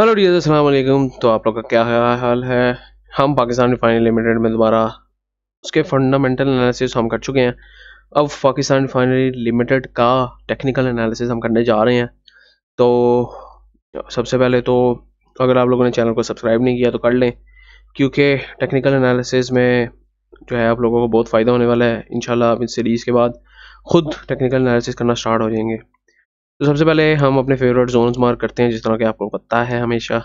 Hello dear अस्सलाम वालेकुम तो आप लोग का क्या हाल है हम पाकिस्तान रिफाइनरी लिमिटेड में दोबारा उसके फंडामेंटल एनालिसिस हम कर चुके हैं अब पाकिस्तान रिफाइनरी लिमिटेड का टेक्निकल एनालिसिस हम करने जा रहे हैं तो सबसे पहले तो अगर आप लोगों ने चैनल को सब्सक्राइब नहीं किया तो कर लें क्योंकि टेक्निकल एनालिसिस में जो है आप लोगों को बहुत फ़ायदा होने वाला है इन इस सीरीज़ के बाद ख़ुद टेक्निकल एनालिसिस करना स्टार्ट हो जाएंगे तो सबसे पहले हम अपने फेवरेट जोन्स मार्क करते हैं जिस तरह के आपको पता है हमेशा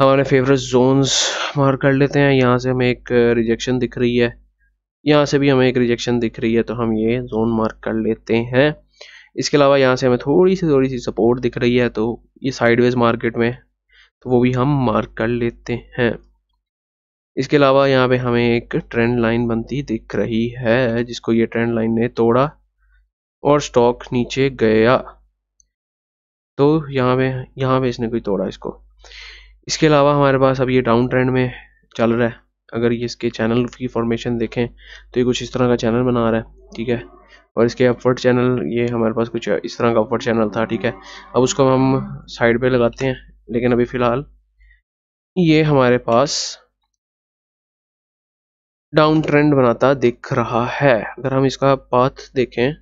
हम अपने फेवरेट जोन्स मार्क कर लेते हैं यहाँ से हमें एक रिजेक्शन दिख रही है यहाँ से भी हमें एक रिजेक्शन दिख रही है तो हम ये जोन मार्क कर लेते हैं इसके अलावा यहाँ से हमें थोड़ी सी थोड़ी सी सपोर्ट दिख रही है तो ये साइडवेज मार्केट में तो वो भी हम मार्क कर लेते हैं इसके अलावा यहाँ पे हमें एक ट्रेंड लाइन बनती दिख रही है जिसको ये ट्रेंड लाइन ने तोड़ा और स्टॉक नीचे गया तो यहाँ पे यहाँ पे इसने कोई तोड़ा इसको इसके अलावा हमारे पास अब ये डाउन ट्रेंड में चल रहा है अगर ये इसके चैनल की फॉर्मेशन देखें तो ये कुछ इस तरह का चैनल बना रहा है ठीक है और इसके अपवर्ड चैनल ये हमारे पास कुछ इस तरह का अपवर्ड चैनल था ठीक है अब उसको हम साइड पे लगाते हैं लेकिन अभी फ़िलहाल ये हमारे पास डाउन ट्रेंड बनाता दिख रहा है अगर हम इसका पाथ देखें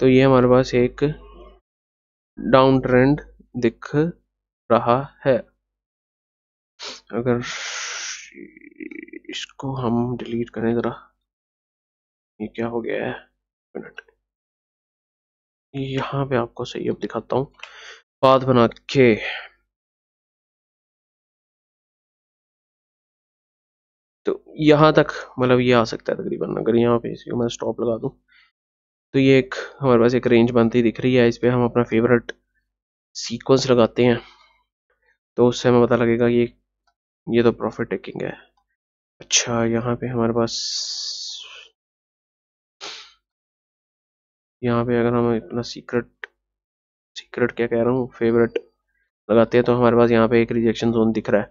तो ये हमारे पास एक डाउन ट्रेंड दिख रहा है अगर इसको हम डिलीट करें जरा ये क्या हो गया है यहां पे आपको सही अब दिखाता हूं बात बना के तो यहां तक मतलब ये आ सकता है तकरीबन अगर यहाँ पे इसको मैं स्टॉप लगा दूं तो ये एक हमारे पास एक रेंज बनती दिख रही है इस पर हम अपना फेवरेट सीक्वेंस लगाते हैं तो उससे हमें पता लगेगा ये ये तो प्रॉफिट टेकिंग है अच्छा यहाँ पे हमारे पास यहाँ पे अगर हम अपना सीक्रेट सीक्रेट क्या कह रहा हूँ फेवरेट लगाते हैं तो हमारे पास यहाँ पे एक रिजेक्शन जोन दिख रहा है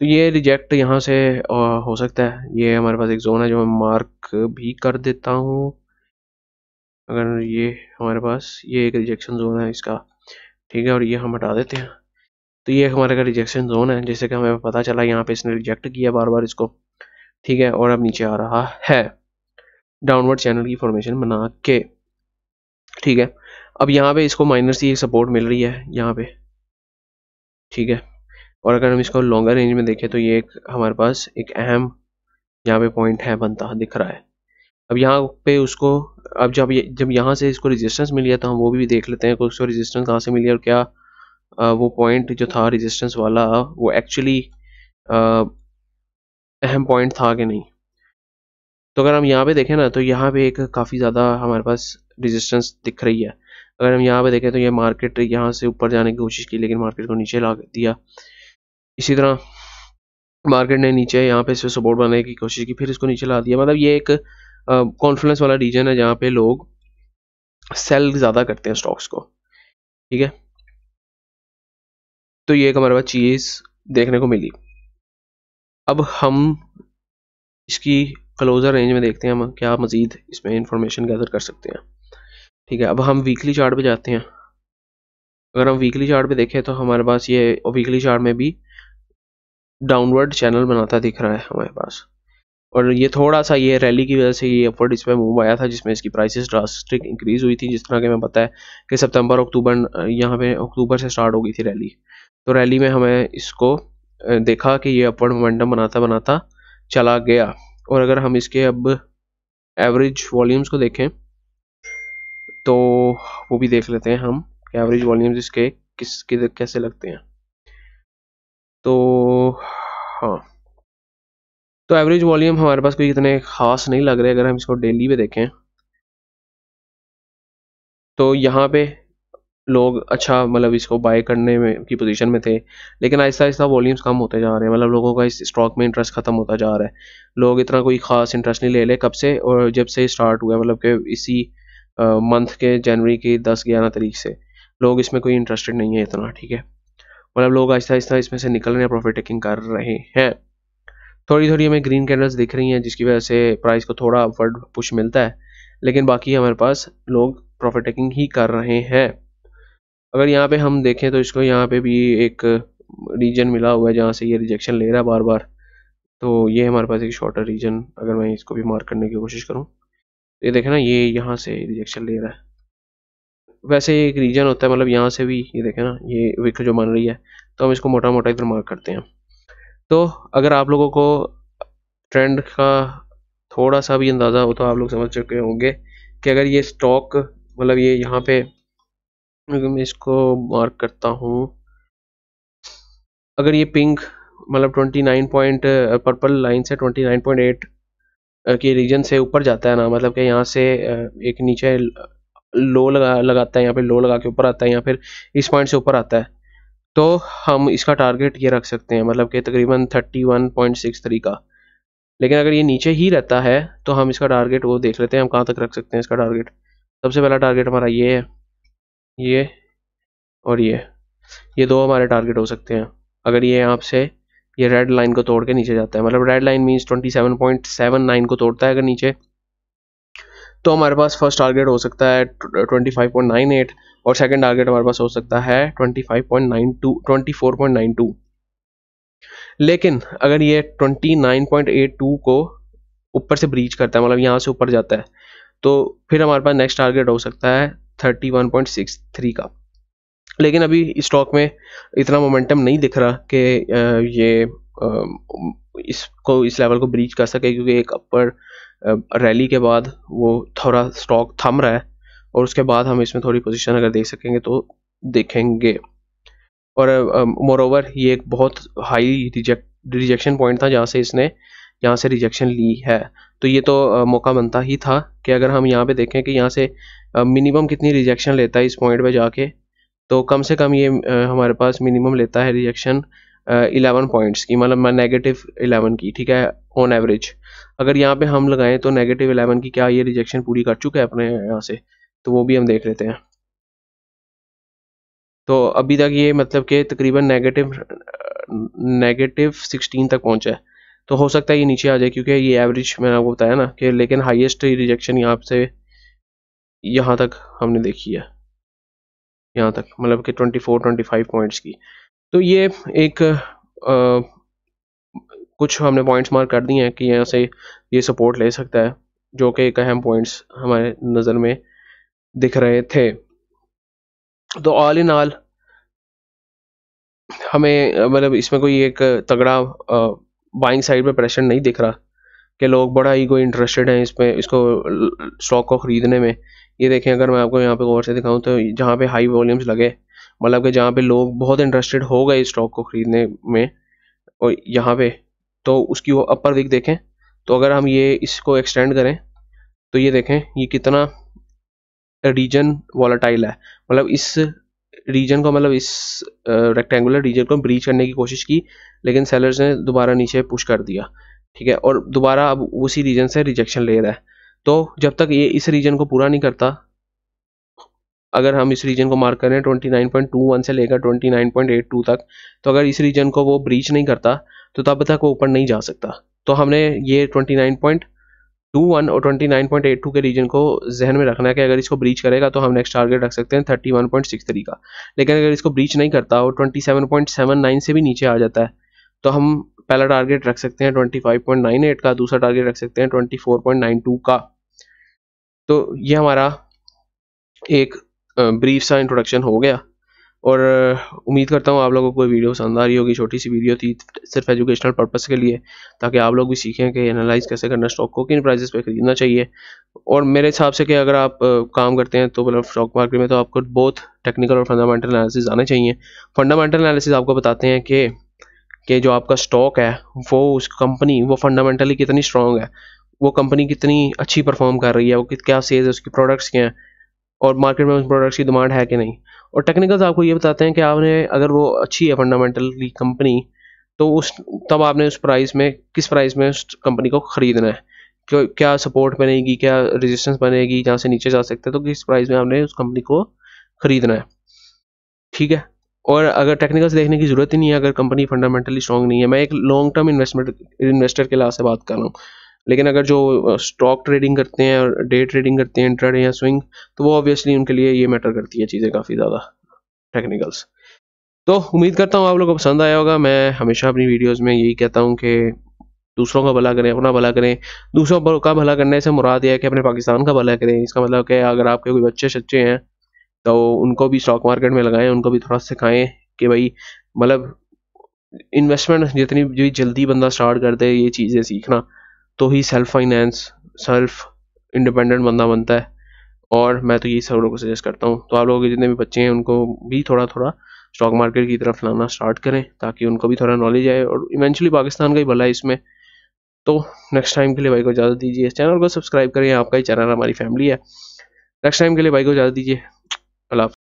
तो ये रिजेक्ट यहाँ से हो सकता है ये हमारे पास एक जोन है जो मैं मार्क भी कर देता हूँ अगर ये हमारे पास ये एक रिजेक्शन जोन है इसका ठीक है और ये हम हटा देते हैं तो ये हमारे का रिजेक्शन जोन है जैसे कि हमें पता चला यहाँ पे इसने रिजेक्ट किया बार बार इसको ठीक है और अब नीचे आ रहा है डाउनवर्ड चैनल की फॉर्मेशन बना के ठीक है अब यहाँ पे इसको माइनर सी सपोर्ट मिल रही है यहाँ पे ठीक है और अगर हम इसको लॉन्गर रेंज में देखें तो ये एक हमारे पास एक अहम यहाँ पे पॉइंट है बनता दिख रहा है अब यहाँ पे उसको अब जब ये जब यहाँ से इसको रेजिस्टेंस मिल गया तो हम वो भी देख लेते हैं कि उसको रेजिस्टेंस कहाँ से मिली और क्या वो पॉइंट जो था रेजिस्टेंस वाला वो एक्चुअली अहम पॉइंट था कि नहीं तो अगर हम यहाँ पे देखें ना तो यहाँ पे एक काफ़ी ज़्यादा हमारे पास रेजिस्टेंस दिख रही है अगर हम यहाँ पे देखें तो ये यह मार्केट यहाँ से ऊपर जाने की कोशिश की लेकिन मार्केट को नीचे ला दिया इसी तरह मार्केट ने नीचे यहाँ पे इसे सपोर्ट बनाने की कोशिश की फिर इसको नीचे ला दिया मतलब ये एक कॉन्फ्लुएंस वाला रीजन है जहाँ पे लोग सेल ज़्यादा करते हैं स्टॉक्स को ठीक है तो ये एक हमारे पास चीज़ देखने को मिली अब हम इसकी क्लोजर रेंज में देखते हैं हम क्या मज़ीद इसमें इंफॉर्मेशन गैदर कर सकते हैं ठीक है अब हम वीकली चार्ट पे जाते हैं अगर हम वीकली चार्ट पे देखें तो हमारे पास ये वीकली चार्ट में भी डाउनवर्ड चैनल बनाता दिख रहा है हमारे पास और ये थोड़ा सा ये रैली की वजह से ये अपवर्ड इसमें मूव आया था जिसमें इसकी प्राइसेस ड्रास्टिक इंक्रीज हुई थी जिस तरह के हमें पता है कि सितंबर अक्टूबर यहाँ पे अक्टूबर से स्टार्ट हो गई थी रैली तो रैली में हमें इसको देखा कि ये अपवर्ड मोमेंटम बनाता बनाता चला गया और अगर हम इसके अब एवरेज वॉल्यूम्स को देखें तो वो भी देख लेते हैं हम एवरेज वॉल्यूम्स इसके किस कैसे लगते हैं तो हाँ तो एवरेज वॉल्यूम हमारे पास कोई इतने खास नहीं लग रहे अगर हम इसको डेली पे देखें तो यहाँ पे लोग अच्छा मतलब इसको बाय करने में की पोजीशन में थे लेकिन आहिस्ता आहिस्ता वॉल्यूम्स कम होते जा रहे हैं मतलब लोगों का इस स्टॉक में इंटरेस्ट ख़त्म होता जा रहा है लोग इतना कोई ख़ास इंटरेस्ट नहीं ले ले कब से और जब से स्टार्ट हुआ मतलब कि इसी मंथ के जनवरी की दस ग्यारह तारीख से लोग इसमें कोई इंटरेस्टेड नहीं है इतना ठीक है मतलब लोग आहिस्ता आहिस्ता इसमें से निकल रहे हैं प्रॉफिट टेकिंग कर रहे हैं थोड़ी थोड़ी हमें ग्रीन कैंडल्स दिख रही हैं जिसकी वजह से प्राइस को थोड़ा अपवर्ड पुश मिलता है लेकिन बाकी हमारे पास लोग प्रॉफिट टेकिंग ही कर रहे हैं अगर यहाँ पे हम देखें तो इसको यहाँ पे भी एक रीजन मिला हुआ है जहाँ से ये रिजेक्शन ले रहा है बार बार तो ये हमारे पास एक शॉर्टर रीजन अगर मैं इसको भी मार्क करने की कोशिश करूँ तो ये देखें ना ये यहाँ से रिजेक्शन ले रहा है वैसे एक रीजन होता है मतलब यहाँ से भी ये देखें ना ये विक जो मान रही है तो हम इसको मोटा मोटा इधर मार्क करते हैं तो अगर आप लोगों को ट्रेंड का थोड़ा सा भी अंदाज़ा हो तो आप लोग समझ चुके होंगे कि अगर ये स्टॉक मतलब ये यहाँ पे मैं इसको मार्क करता हूँ अगर ये पिंक मतलब 29 पॉइंट पर्पल लाइन से 29.8 के रीजन से ऊपर जाता है ना मतलब कि यहाँ से एक नीचे लो लगा लगाता है यहाँ पे लो लगा के ऊपर आता है या फिर इस पॉइंट से ऊपर आता है तो हम इसका टारगेट ये रख सकते हैं मतलब कि तकरीबन 31.63 का लेकिन अगर ये नीचे ही रहता है तो हम इसका टारगेट वो देख लेते हैं हम कहाँ तक रख सकते हैं इसका टारगेट सबसे पहला टारगेट हमारा ये है ये और ये ये दो हमारे टारगेट हो सकते हैं अगर ये आपसे ये रेड लाइन को तोड़ के नीचे जाता है मतलब रेड लाइन मीन्स नाइन को तोड़ता है अगर नीचे तो हमारे पास फर्स्ट टारगेट हो सकता है एट और सेकंड टारगेट हमारे पास हो सकता है 25.92 24.92 लेकिन अगर ये 29.82 को ऊपर से ब्रीच करता है मतलब यहाँ से ऊपर जाता है तो फिर हमारे पास नेक्स्ट टारगेट हो सकता है 31.63 का लेकिन अभी स्टॉक में इतना मोमेंटम नहीं दिख रहा कि ये इसको इस लेवल को ब्रीच कर सके क्योंकि एक अपर रैली के बाद वो थोड़ा स्टॉक थम रहा है और उसके बाद हम इसमें थोड़ी पोजीशन अगर देख सकेंगे तो देखेंगे और मोर ओवर ये एक बहुत हाई रिजेक्ट रिजेक्शन पॉइंट था जहाँ से इसने यहाँ से रिजेक्शन ली है तो ये तो आ, मौका बनता ही था कि अगर हम यहाँ पे देखें कि यहाँ से मिनिमम कितनी रिजेक्शन लेता है इस पॉइंट पे जाके तो कम से कम ये आ, हमारे पास मिनिमम लेता है रिजेक्शन इलेवन पॉइंट्स की मतलब मैं नेगेटिव इलेवन की ठीक है ऑन एवरेज अगर यहाँ पे हम लगाएं तो नेगेटिव इलेवन की क्या ये रिजेक्शन पूरी कर चुका है अपने यहाँ से तो वो भी हम देख लेते हैं तो अभी तक ये मतलब कि तकरीबन नेगेटिव नेगेटिव सिक्सटीन तक पहुंचा है तो हो सकता है ये नीचे आ जाए क्योंकि ये एवरेज मैंने आपको बताया ना कि लेकिन हाईएस्ट रिजेक्शन यहाँ से यहाँ तक हमने देखी है यहाँ तक मतलब कि 24 25 पॉइंट्स की तो ये एक आ, कुछ हमने पॉइंट्स मार्क कर दिए हैं कि यहाँ से ये सपोर्ट ले सकता है जो कि एक अहम पॉइंट्स हमारे नज़र में दिख रहे थे तो ऑल इन ऑल हमें मतलब इसमें कोई एक तगड़ा बाइंग साइड पे प्रेशर नहीं दिख रहा कि लोग बड़ा ही कोई इंटरेस्टेड हैं इसमें इसको स्टॉक को ख़रीदने में ये देखें अगर मैं आपको यहाँ पे गौर से दिखाऊं तो जहाँ पे हाई वॉल्यूम्स लगे मतलब कि जहाँ पे लोग बहुत इंटरेस्टेड हो गए स्टॉक को ख़रीदने में और यहाँ पे तो उसकी वो अपर विक देखें तो अगर हम ये इसको एक्सटेंड करें तो ये देखें ये कितना रीजन वॉलाटाइल है मतलब इस रीजन को मतलब इस रेक्टेंगुलर रीजन को ब्रीच करने की कोशिश की लेकिन सेलर्स ने दोबारा नीचे पुश कर दिया ठीक है और दोबारा अब उसी रीजन से रिजेक्शन ले रहा है तो जब तक ये इस रीजन को पूरा नहीं करता अगर हम इस रीजन को मार्क करें 29.21 से लेकर 29.82 तक तो अगर इस रीजन को वो ब्रीच नहीं करता तो तब तक वो ऊपर नहीं जा सकता तो हमने ये 29. टू वन और twenty nine point eight two के रीजन को जहन में रखना है कि अगर इसको ब्रीच करेगा तो हम नेक्स्ट टारगेट रख सकते हैं thirty one point six three का लेकिन अगर इसको ब्रीच नहीं करता और twenty seven point seven nine से भी नीचे आ जाता है तो हम पहला टारगेट रख सकते हैं twenty five point nine eight का दूसरा टारगेट रख सकते हैं twenty four point nine two का तो ये हमारा एक ब्रीफ सा इंट्रोडक्शन हो गया और उम्मीद करता हूँ आप लोगों को वीडियो पसंद आ रही होगी छोटी सी वीडियो थी सिर्फ एजुकेशनल पर्पस के लिए ताकि आप लोग भी सीखें कि एनालाइज कैसे करना स्टॉक को किन प्राइजेस पे खरीदना चाहिए और मेरे हिसाब से कि अगर आप काम करते हैं तो मतलब स्टॉक मार्केट में तो आपको बहुत टेक्निकल और फंडामेंटल एनालिसिस आने चाहिए फंडामेंटल एनालिसिस आपको बताते हैं कि कि जो आपका स्टॉक है वो उस कंपनी वो फंडामेंटली कितनी स्ट्रॉन्ग है वो कंपनी कितनी अच्छी परफॉर्म कर रही है वो क्या है उसकी प्रोडक्ट्स के हैं और मार्केट में उन प्रोडक्ट्स की डिमांड है कि नहीं और टेक्निकल्स आपको ये बताते हैं कि आपने अगर वो अच्छी है फंडामेंटली कंपनी तो उस तब आपने उस प्राइस में किस प्राइस में उस कंपनी को ख़रीदना है क्यों क्या सपोर्ट बनेगी क्या रेजिस्टेंस बनेगी जहाँ से नीचे जा सकते हैं तो किस प्राइस में आपने उस कंपनी को ख़रीदना है ठीक है और अगर टेक्निकल्स देखने की ज़रूरत ही नहीं है अगर कंपनी फंडामेंटली स्ट्रॉन्ग नहीं है मैं एक लॉन्ग टर्म इन्वेस्टमेंट इन्वेस्टर के लिहाज से बात कर रहा हूँ लेकिन अगर जो स्टॉक ट्रेडिंग करते हैं और डे ट्रेडिंग करते हैं इंटर या स्विंग तो वो ऑब्वियसली उनके लिए ये मैटर करती है चीज़ें काफ़ी ज़्यादा टेक्निकल्स तो उम्मीद करता हूँ आप लोगों को पसंद आया होगा मैं हमेशा अपनी वीडियोज़ में यही कहता हूँ कि दूसरों का भला करें अपना भला करें दूसरों का भला करने से मुराद यह है कि अपने पाकिस्तान का भला करें इसका मतलब कि अगर आपके कोई बच्चे सच्चे हैं तो उनको भी स्टॉक मार्केट में लगाएं उनको भी थोड़ा सिखाएं कि भाई मतलब इन्वेस्टमेंट जितनी भी जल्दी बंदा स्टार्ट कर दे ये चीज़ें सीखना तो ही सेल्फ फाइनेंस सेल्फ इंडिपेंडेंट बंदा बनता है और मैं तो यही सब लोगों को सजेस्ट करता हूँ तो आप लोगों के जितने भी बच्चे हैं उनको भी थोड़ा थोड़ा स्टॉक मार्केट की तरफ लाना स्टार्ट करें ताकि उनको भी थोड़ा नॉलेज आए और इवेंचुअली पाकिस्तान का ही भला है इसमें तो नेक्स्ट टाइम के लिए भाई को इजाज़त दीजिए इस चैनल को सब्सक्राइब करें आपका ही चैनल हमारी फैमिली है नेक्स्ट टाइम के लिए भाई को इजाज़त दीजिए अल्लाह